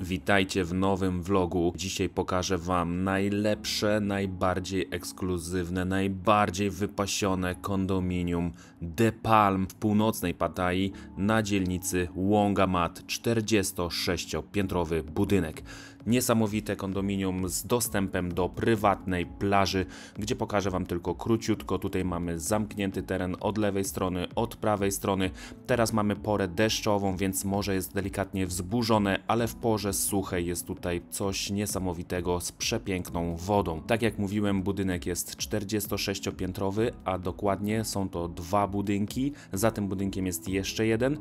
Witajcie w nowym vlogu. Dzisiaj pokażę Wam najlepsze, najbardziej ekskluzywne, najbardziej wypasione kondominium De Palm w północnej Pattaji na dzielnicy Wongamat, 46-piętrowy budynek niesamowite kondominium z dostępem do prywatnej plaży, gdzie pokażę Wam tylko króciutko. Tutaj mamy zamknięty teren od lewej strony, od prawej strony. Teraz mamy porę deszczową, więc morze jest delikatnie wzburzone, ale w porze suchej jest tutaj coś niesamowitego z przepiękną wodą. Tak jak mówiłem, budynek jest 46-piętrowy, a dokładnie są to dwa budynki. Za tym budynkiem jest jeszcze jeden.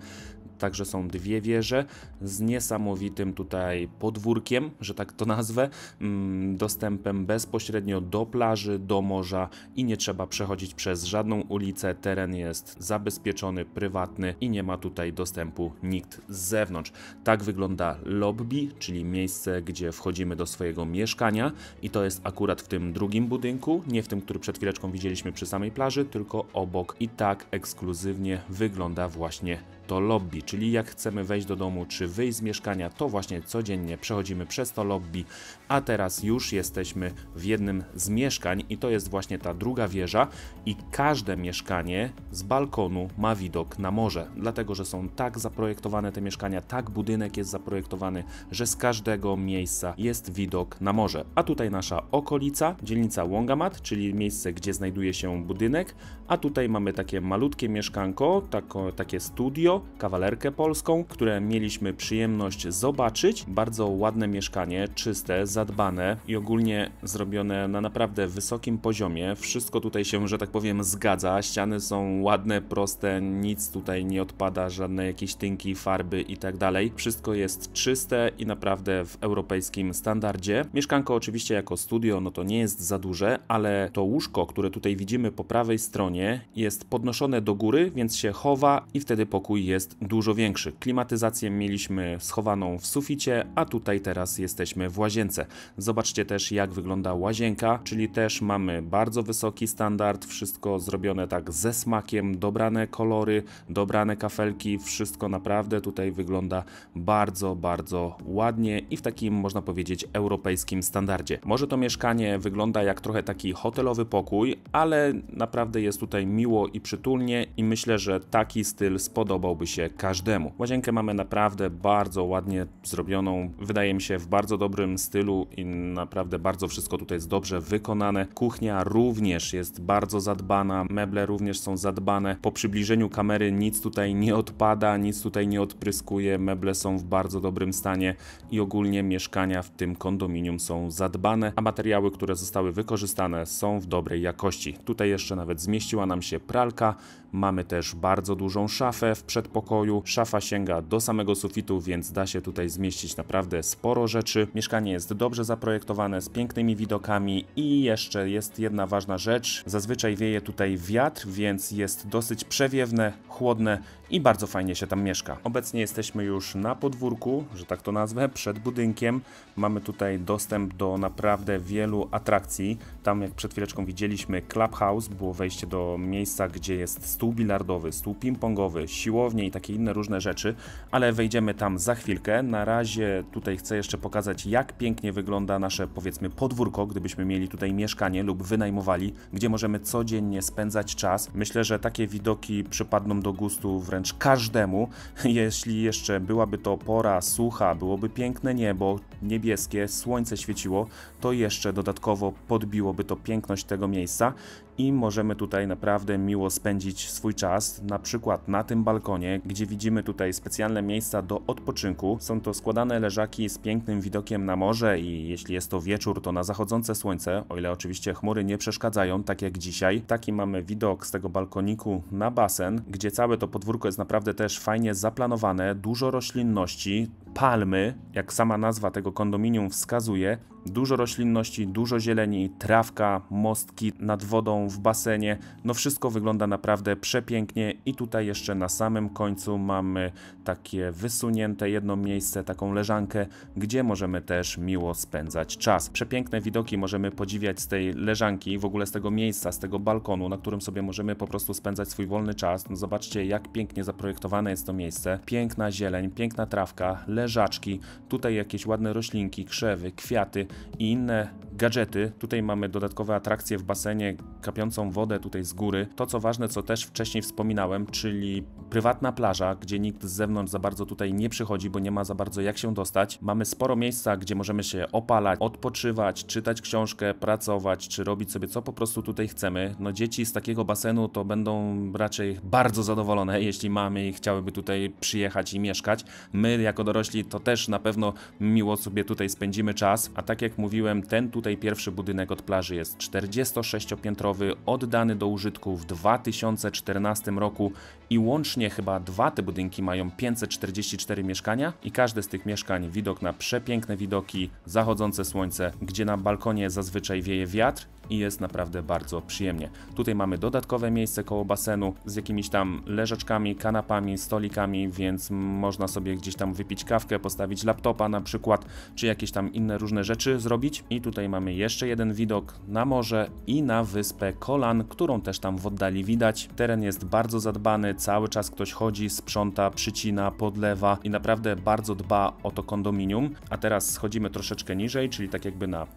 Także są dwie wieże z niesamowitym tutaj podwórkiem, że tak to nazwę, mm, dostępem bezpośrednio do plaży, do morza i nie trzeba przechodzić przez żadną ulicę. Teren jest zabezpieczony, prywatny i nie ma tutaj dostępu nikt z zewnątrz. Tak wygląda lobby, czyli miejsce, gdzie wchodzimy do swojego mieszkania i to jest akurat w tym drugim budynku, nie w tym, który przed chwileczką widzieliśmy przy samej plaży, tylko obok i tak ekskluzywnie wygląda właśnie to lobby, czyli jak chcemy wejść do domu czy wyjść z mieszkania, to właśnie codziennie przechodzimy przez to lobby, a teraz już jesteśmy w jednym z mieszkań i to jest właśnie ta druga wieża i każde mieszkanie z balkonu ma widok na morze, dlatego że są tak zaprojektowane te mieszkania, tak budynek jest zaprojektowany, że z każdego miejsca jest widok na morze. A tutaj nasza okolica, dzielnica Wongamat, czyli miejsce, gdzie znajduje się budynek, a tutaj mamy takie malutkie mieszkanko, tako, takie studio, kawalerkę polską, które mieliśmy przyjemność zobaczyć. Bardzo ładne mieszkanie, czyste, zadbane i ogólnie zrobione na naprawdę wysokim poziomie. Wszystko tutaj się, że tak powiem, zgadza. Ściany są ładne, proste, nic tutaj nie odpada, żadne jakieś tynki, farby i tak dalej. Wszystko jest czyste i naprawdę w europejskim standardzie. Mieszkanko oczywiście jako studio, no to nie jest za duże, ale to łóżko, które tutaj widzimy po prawej stronie jest podnoszone do góry, więc się chowa i wtedy pokój jest jest dużo większy. Klimatyzację mieliśmy schowaną w suficie, a tutaj teraz jesteśmy w łazience. Zobaczcie też jak wygląda łazienka, czyli też mamy bardzo wysoki standard, wszystko zrobione tak ze smakiem, dobrane kolory, dobrane kafelki, wszystko naprawdę tutaj wygląda bardzo, bardzo ładnie i w takim można powiedzieć europejskim standardzie. Może to mieszkanie wygląda jak trochę taki hotelowy pokój, ale naprawdę jest tutaj miło i przytulnie i myślę, że taki styl spodobał podobałby się każdemu. Łazienkę mamy naprawdę bardzo ładnie zrobioną, wydaje mi się w bardzo dobrym stylu i naprawdę bardzo wszystko tutaj jest dobrze wykonane. Kuchnia również jest bardzo zadbana, meble również są zadbane. Po przybliżeniu kamery nic tutaj nie odpada, nic tutaj nie odpryskuje, meble są w bardzo dobrym stanie i ogólnie mieszkania w tym kondominium są zadbane, a materiały, które zostały wykorzystane są w dobrej jakości. Tutaj jeszcze nawet zmieściła nam się pralka, mamy też bardzo dużą szafę w przeszłości przedpokoju. Szafa sięga do samego sufitu, więc da się tutaj zmieścić naprawdę sporo rzeczy. Mieszkanie jest dobrze zaprojektowane, z pięknymi widokami i jeszcze jest jedna ważna rzecz. Zazwyczaj wieje tutaj wiatr, więc jest dosyć przewiewne, chłodne i bardzo fajnie się tam mieszka. Obecnie jesteśmy już na podwórku, że tak to nazwę, przed budynkiem. Mamy tutaj dostęp do naprawdę wielu atrakcji. Tam jak przed chwileczką widzieliśmy Clubhouse, było wejście do miejsca, gdzie jest stół bilardowy, stół ping-pongowy, siłowy, i takie inne różne rzeczy, ale wejdziemy tam za chwilkę. Na razie tutaj chcę jeszcze pokazać, jak pięknie wygląda nasze, powiedzmy, podwórko, gdybyśmy mieli tutaj mieszkanie lub wynajmowali, gdzie możemy codziennie spędzać czas. Myślę, że takie widoki przypadną do gustu wręcz każdemu. Jeśli jeszcze byłaby to pora sucha, byłoby piękne niebo, niebieskie, słońce świeciło, to jeszcze dodatkowo podbiłoby to piękność tego miejsca i możemy tutaj naprawdę miło spędzić swój czas, na przykład na tym balkonie, gdzie widzimy tutaj specjalne miejsca do odpoczynku. Są to składane leżaki z pięknym widokiem na morze i jeśli jest to wieczór, to na zachodzące słońce, o ile oczywiście chmury nie przeszkadzają, tak jak dzisiaj. Taki mamy widok z tego balkoniku na basen, gdzie całe to podwórko jest naprawdę też fajnie zaplanowane, dużo roślinności, palmy, jak sama nazwa tego kondominium wskazuje, dużo roślinności, dużo zieleni, trawka, mostki nad wodą, w basenie. No wszystko wygląda naprawdę przepięknie i tutaj jeszcze na samym końcu mamy takie wysunięte jedno miejsce, taką leżankę, gdzie możemy też miło spędzać czas. Przepiękne widoki możemy podziwiać z tej leżanki, w ogóle z tego miejsca, z tego balkonu, na którym sobie możemy po prostu spędzać swój wolny czas. No zobaczcie jak pięknie zaprojektowane jest to miejsce. Piękna zieleń, piękna trawka, leżaczki, tutaj jakieś ładne roślinki, krzewy, kwiaty i inne gadżety. Tutaj mamy dodatkowe atrakcje w basenie, kapiącą wodę tutaj z góry. To co ważne, co też wcześniej wspominałem, czyli prywatna plaża, gdzie nikt z zewnątrz za bardzo tutaj nie przychodzi, bo nie ma za bardzo jak się dostać. Mamy sporo miejsca, gdzie możemy się opalać, odpoczywać, czytać książkę, pracować, czy robić sobie co po prostu tutaj chcemy. No dzieci z takiego basenu to będą raczej bardzo zadowolone, jeśli mamy i chciałyby tutaj przyjechać i mieszkać. My jako dorośli to też na pewno miło sobie tutaj spędzimy czas, a tak jak mówiłem, ten tutaj pierwszy budynek od plaży jest 46-piętrowy, oddany do użytku w 2014 roku i łącznie chyba dwa te budynki mają 544 mieszkania i każde z tych mieszkań widok na przepiękne widoki, zachodzące słońce, gdzie na balkonie zazwyczaj wieje wiatr i jest naprawdę bardzo przyjemnie. Tutaj mamy dodatkowe miejsce koło basenu z jakimiś tam leżaczkami, kanapami, stolikami, więc można sobie gdzieś tam wypić kawkę, postawić laptopa na przykład, czy jakieś tam inne różne rzeczy zrobić. I tutaj mamy jeszcze jeden widok na morze i na wyspę Kolan, którą też tam w oddali widać. Teren jest bardzo zadbany, cały czas ktoś chodzi, sprząta, przycina, podlewa i naprawdę bardzo dba o to kondominium. A teraz schodzimy troszeczkę niżej, czyli tak jakby na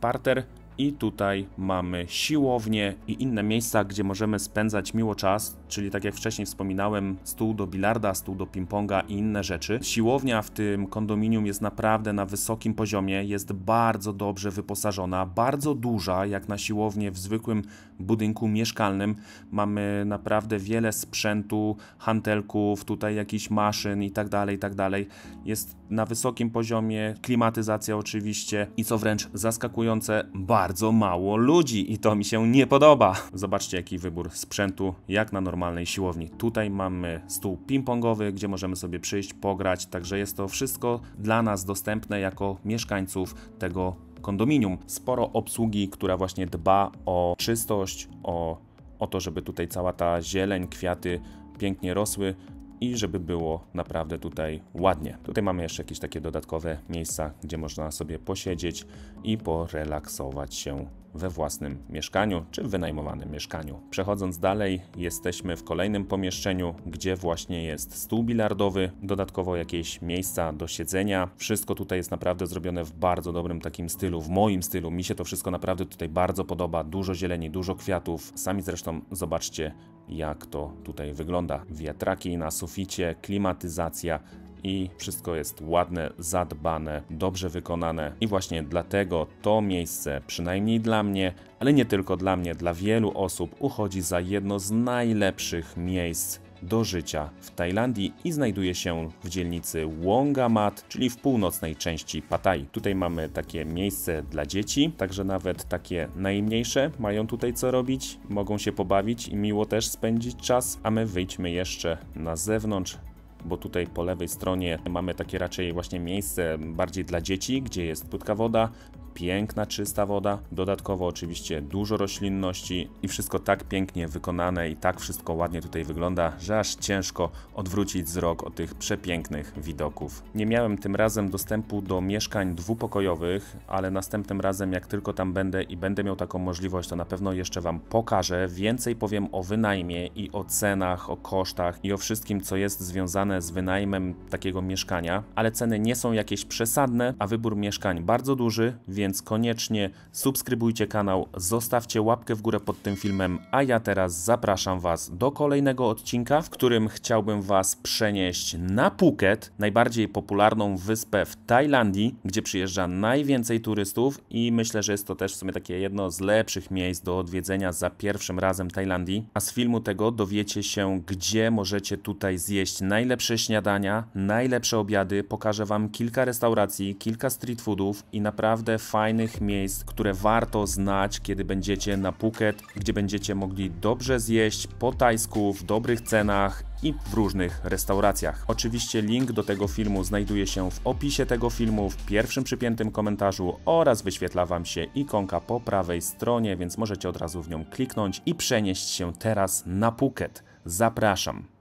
parter i tutaj mamy siłownię i inne miejsca, gdzie możemy spędzać miło czas, czyli tak jak wcześniej wspominałem, stół do bilarda, stół do ping-ponga i inne rzeczy. Siłownia w tym kondominium jest naprawdę na wysokim poziomie, jest bardzo dobrze wyposażona, bardzo duża jak na siłownię w zwykłym budynku mieszkalnym. Mamy naprawdę wiele sprzętu, hantelków, tutaj jakichś maszyn i tak dalej, i tak dalej. Jest na wysokim poziomie, klimatyzacja oczywiście i co wręcz zaskakujące, bardzo mało ludzi i to mi się nie podoba. Zobaczcie jaki wybór sprzętu, jak na normalnej siłowni. Tutaj mamy stół ping-pongowy, gdzie możemy sobie przyjść, pograć, także jest to wszystko dla nas dostępne jako mieszkańców tego kondominium. Sporo obsługi, która właśnie dba o czystość, o, o to, żeby tutaj cała ta zieleń, kwiaty pięknie rosły i żeby było naprawdę tutaj ładnie. Tutaj mamy jeszcze jakieś takie dodatkowe miejsca, gdzie można sobie posiedzieć i porelaksować się we własnym mieszkaniu czy w wynajmowanym mieszkaniu. Przechodząc dalej, jesteśmy w kolejnym pomieszczeniu, gdzie właśnie jest stół bilardowy, dodatkowo jakieś miejsca do siedzenia. Wszystko tutaj jest naprawdę zrobione w bardzo dobrym takim stylu, w moim stylu. Mi się to wszystko naprawdę tutaj bardzo podoba. Dużo zieleni, dużo kwiatów. Sami zresztą zobaczcie, jak to tutaj wygląda. Wiatraki na suficie, klimatyzacja, i wszystko jest ładne, zadbane, dobrze wykonane i właśnie dlatego to miejsce, przynajmniej dla mnie, ale nie tylko dla mnie, dla wielu osób uchodzi za jedno z najlepszych miejsc do życia w Tajlandii i znajduje się w dzielnicy Wongamat, czyli w północnej części Pattaya. Tutaj mamy takie miejsce dla dzieci, także nawet takie najmniejsze mają tutaj co robić, mogą się pobawić i miło też spędzić czas, a my wyjdźmy jeszcze na zewnątrz, bo tutaj po lewej stronie mamy takie raczej właśnie miejsce bardziej dla dzieci, gdzie jest płytka woda, piękna, czysta woda, dodatkowo oczywiście dużo roślinności i wszystko tak pięknie wykonane i tak wszystko ładnie tutaj wygląda, że aż ciężko odwrócić wzrok od tych przepięknych widoków. Nie miałem tym razem dostępu do mieszkań dwupokojowych, ale następnym razem jak tylko tam będę i będę miał taką możliwość, to na pewno jeszcze Wam pokażę. Więcej powiem o wynajmie i o cenach, o kosztach i o wszystkim, co jest związane z wynajmem takiego mieszkania, ale ceny nie są jakieś przesadne, a wybór mieszkań bardzo duży, więc więc koniecznie subskrybujcie kanał, zostawcie łapkę w górę pod tym filmem, a ja teraz zapraszam Was do kolejnego odcinka, w którym chciałbym Was przenieść na Phuket, najbardziej popularną wyspę w Tajlandii, gdzie przyjeżdża najwięcej turystów i myślę, że jest to też w sumie takie jedno z lepszych miejsc do odwiedzenia za pierwszym razem Tajlandii, a z filmu tego dowiecie się, gdzie możecie tutaj zjeść najlepsze śniadania, najlepsze obiady, pokażę Wam kilka restauracji, kilka street foodów i naprawdę fajnych miejsc, które warto znać, kiedy będziecie na Phuket, gdzie będziecie mogli dobrze zjeść po tajsku, w dobrych cenach i w różnych restauracjach. Oczywiście link do tego filmu znajduje się w opisie tego filmu, w pierwszym przypiętym komentarzu oraz wyświetla Wam się ikonka po prawej stronie, więc możecie od razu w nią kliknąć i przenieść się teraz na Phuket. Zapraszam!